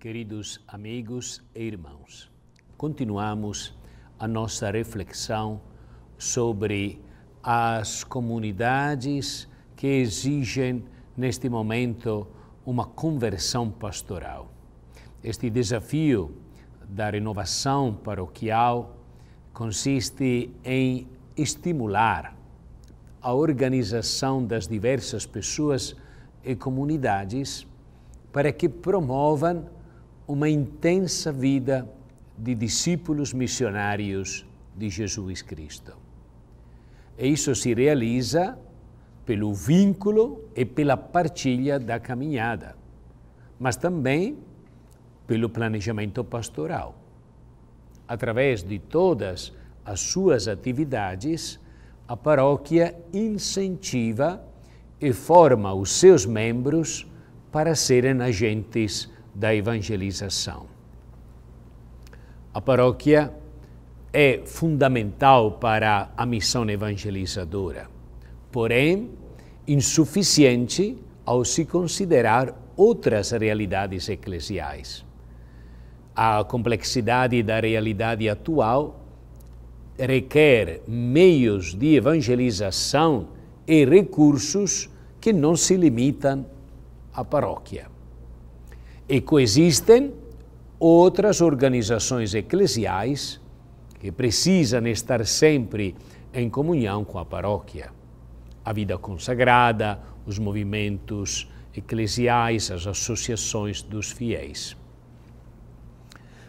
Queridos amigos e irmãos, continuamos a nossa reflexão sobre as comunidades que exigem, neste momento, uma conversão pastoral. Este desafio da renovação paroquial consiste em estimular a organização das diversas pessoas e comunidades para que promovam uma intensa vida de discípulos missionários de Jesus Cristo. E isso se realiza pelo vínculo e pela partilha da caminhada, mas também pelo planejamento pastoral. Através de todas as suas atividades, a paróquia incentiva e forma os seus membros para serem agentes da evangelização. A paróquia é fundamental para a missão evangelizadora, porém insuficiente ao se considerar outras realidades eclesiais. A complexidade da realidade atual requer meios de evangelização e recursos que não se limitam à paróquia. E coexistem outras organizações eclesiais que precisam estar sempre em comunhão com a paróquia. A vida consagrada, os movimentos eclesiais, as associações dos fiéis.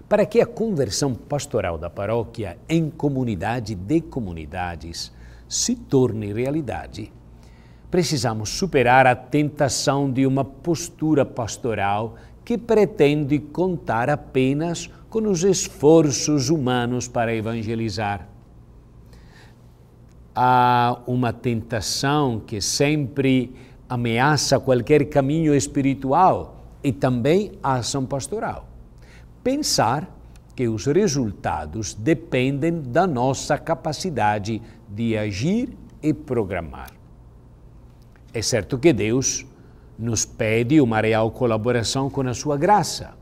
Para que a conversão pastoral da paróquia em comunidade de comunidades se torne realidade, precisamos superar a tentação de uma postura pastoral que pretende contar apenas com os esforços humanos para evangelizar. Há uma tentação que sempre ameaça qualquer caminho espiritual e também a ação pastoral. Pensar que os resultados dependem da nossa capacidade de agir e programar. É certo que Deus nos pede uma real colaboração com a sua graça.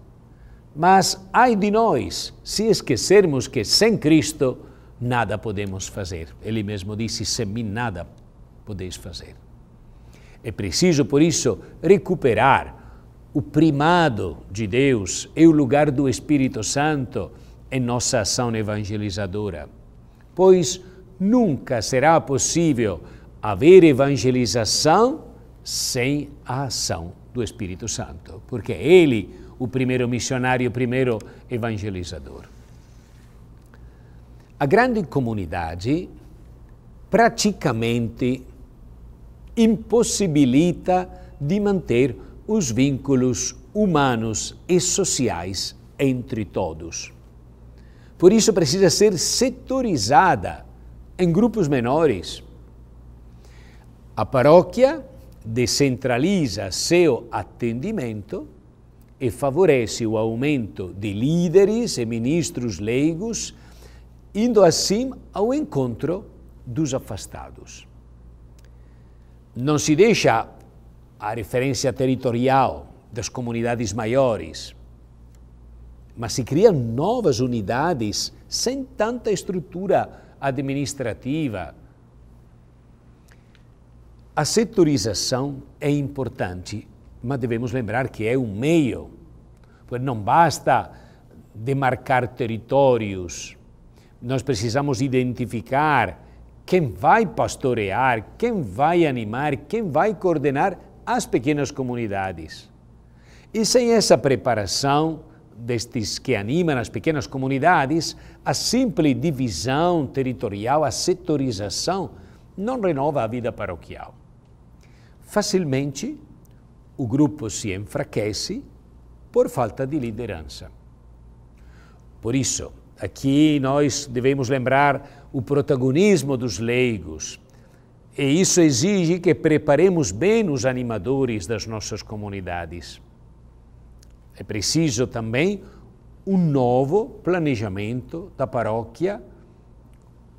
Mas ai de nós se esquecermos que sem Cristo nada podemos fazer. Ele mesmo disse: sem mim nada podeis fazer. É preciso, por isso, recuperar o primado de Deus e o lugar do Espírito Santo em nossa ação evangelizadora, pois nunca será possível haver evangelização sem a ação do Espírito Santo, porque é ele o primeiro missionário, o primeiro evangelizador. A grande comunidade praticamente impossibilita de manter os vínculos humanos e sociais entre todos. Por isso precisa ser setorizada em grupos menores. A paróquia decentraliza seu atendimento e favorece o aumento de líderes e ministros leigos, indo assim ao encontro dos afastados. Não se deixa a referência territorial das comunidades maiores, mas se criam novas unidades sem tanta estrutura administrativa a setorização é importante, mas devemos lembrar que é um meio. Pois não basta demarcar territórios, nós precisamos identificar quem vai pastorear, quem vai animar, quem vai coordenar as pequenas comunidades. E sem essa preparação destes que animam as pequenas comunidades, a simples divisão territorial, a setorização, não renova a vida paroquial facilmente o grupo se enfraquece por falta de liderança. Por isso, aqui nós devemos lembrar o protagonismo dos leigos. E isso exige que preparemos bem os animadores das nossas comunidades. É preciso também um novo planejamento da paróquia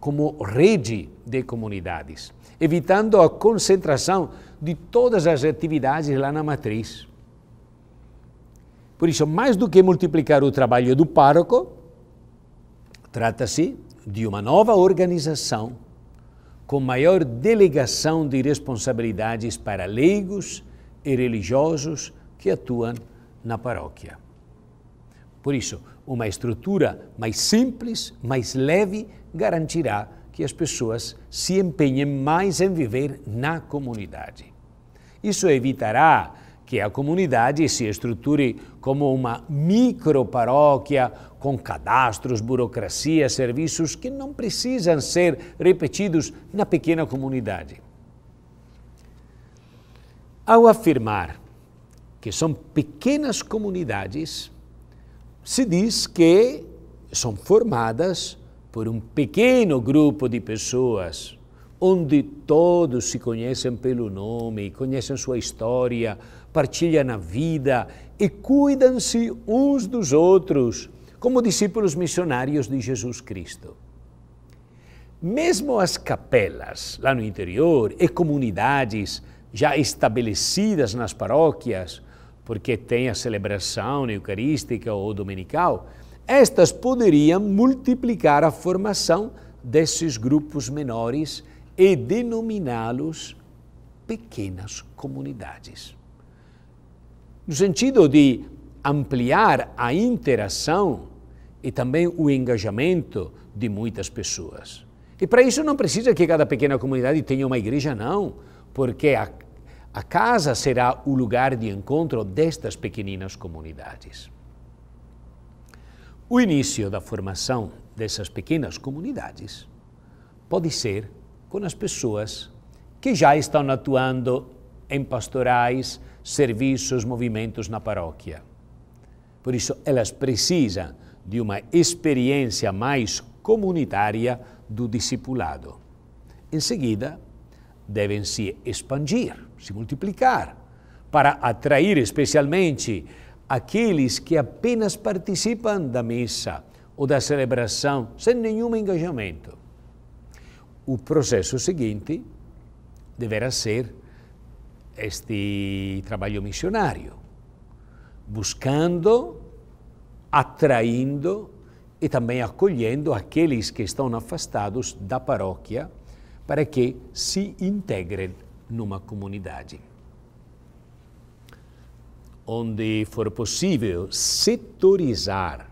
como rede de comunidades, evitando a concentração de todas as atividades lá na matriz. Por isso, mais do que multiplicar o trabalho do pároco, trata-se de uma nova organização com maior delegação de responsabilidades para leigos e religiosos que atuam na paróquia. Por isso, uma estrutura mais simples, mais leve, garantirá que as pessoas se empenhem mais em viver na comunidade. Isso evitará que a comunidade se estruture como uma microparóquia com cadastros, burocracia, serviços que não precisam ser repetidos na pequena comunidade. Ao afirmar que são pequenas comunidades, se diz que são formadas por um pequeno grupo de pessoas, onde todos se conhecem pelo nome, conhecem sua história, partilham a vida e cuidam-se uns dos outros, como discípulos missionários de Jesus Cristo. Mesmo as capelas lá no interior e comunidades já estabelecidas nas paróquias, porque tem a celebração eucarística ou dominical, estas poderiam multiplicar a formação desses grupos menores e denominá-los pequenas comunidades. No sentido de ampliar a interação e também o engajamento de muitas pessoas. E para isso não precisa que cada pequena comunidade tenha uma igreja, não, porque a a casa será o lugar de encontro destas pequeninas comunidades. O início da formação dessas pequenas comunidades pode ser com as pessoas que já estão atuando em pastorais, serviços, movimentos na paróquia. Por isso, elas precisam de uma experiência mais comunitária do discipulado. Em seguida, devem se expandir, se multiplicar, para atrair especialmente aqueles que apenas participam da missa ou da celebração sem nenhum engajamento. O processo seguinte deverá ser este trabalho missionário, buscando, atraindo e também acolhendo aqueles que estão afastados da paróquia para que se integrem numa comunidade. Onde for possível setorizar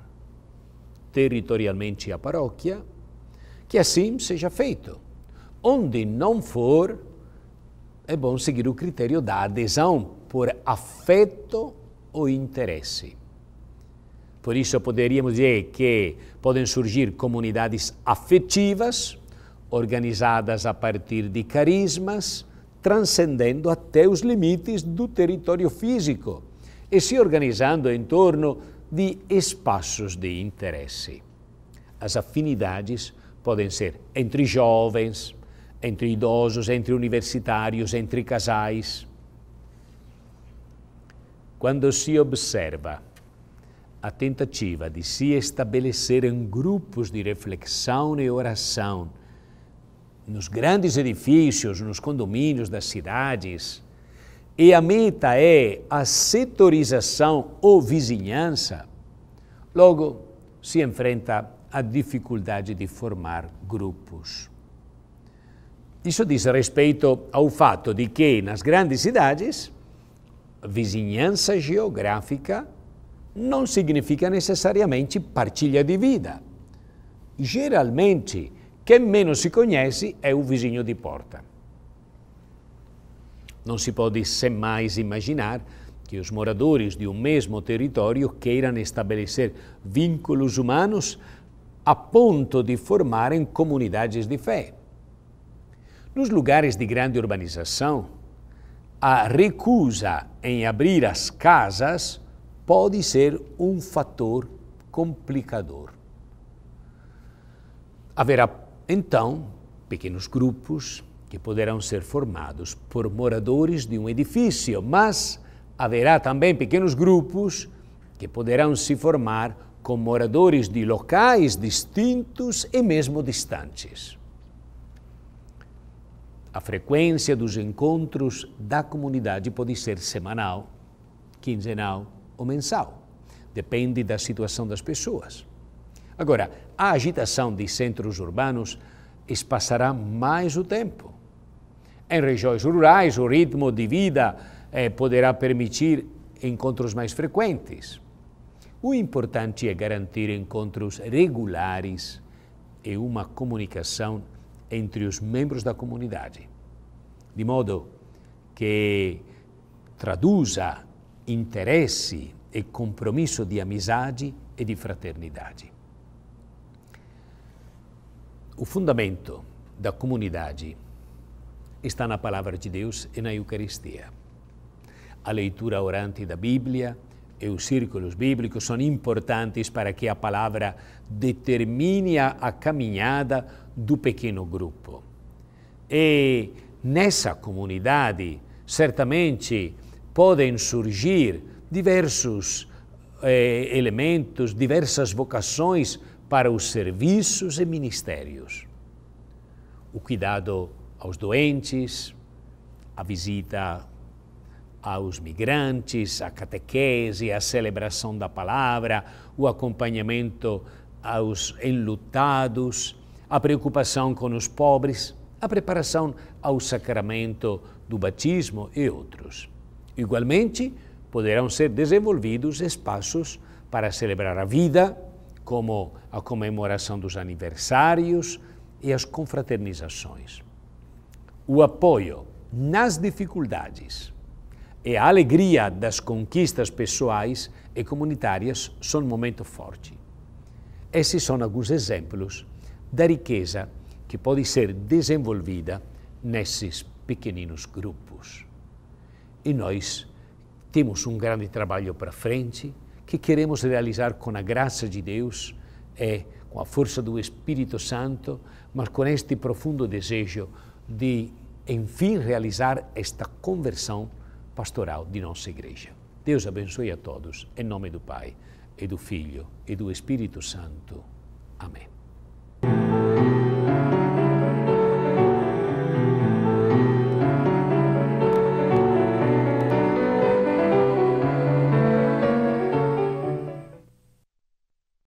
territorialmente a paróquia, que assim seja feito. Onde não for, é bom seguir o critério da adesão por afeto ou interesse. Por isso, poderíamos dizer que podem surgir comunidades afetivas, organizadas a partir de carismas, transcendendo até os limites do território físico e se organizando em torno de espaços de interesse. As afinidades podem ser entre jovens, entre idosos, entre universitários, entre casais. Quando se observa a tentativa de se estabelecer em grupos de reflexão e oração nos grandes edifícios, nos condomínios das cidades. E a meta é a setorização ou vizinhança. Logo, se enfrenta a dificuldade de formar grupos. Isso diz respeito ao fato de que nas grandes cidades, vizinhança geográfica não significa necessariamente partilha de vida. Geralmente, che meno si cognesse è un vicino di porta. Non si pode semmai imaginar que os moradores de um mesmo território queiram estabelecer vínculos humanos a ponto de formarem comunidades de fé. Nos lugares de grande urbanização, a recusa em abrir as casas pode ser um fator complicador. Haverá então pequenos grupos que poderão ser formados por moradores de um edifício, mas haverá também pequenos grupos que poderão se formar com moradores de locais distintos e mesmo distantes. A frequência dos encontros da comunidade pode ser semanal, quinzenal ou mensal. Depende da situação das pessoas. Agora, a agitação de centros urbanos espaçará mais o tempo. Em regiões rurais, o ritmo de vida eh, poderá permitir encontros mais frequentes. O importante é garantir encontros regulares e uma comunicação entre os membros da comunidade, de modo que traduza interesse e compromisso de amizade e de fraternidade. O fundamento da comunidade está na palavra de Deus e na Eucaristia. A leitura orante da Bíblia e os círculos bíblicos são importantes para que a palavra determine a caminhada do pequeno grupo. E nessa comunidade, certamente, podem surgir diversos eh, elementos, diversas vocações para os serviços e ministérios. O cuidado aos doentes, a visita aos migrantes, a catequese, a celebração da palavra, o acompanhamento aos enlutados, a preocupação com os pobres, a preparação ao sacramento do batismo e outros. Igualmente, poderão ser desenvolvidos espaços para celebrar a vida, como a comemoração dos aniversários e as confraternizações. O apoio nas dificuldades e a alegria das conquistas pessoais e comunitárias são um momento forte. Esses são alguns exemplos da riqueza que pode ser desenvolvida nesses pequeninos grupos. E nós temos um grande trabalho para frente que queremos realizar com a graça de Deus é com a força do Espírito Santo, mas com este profundo desejo de, enfim, realizar esta conversão pastoral de nossa igreja. Deus abençoe a todos, em nome do Pai, e do Filho, e do Espírito Santo. Amém.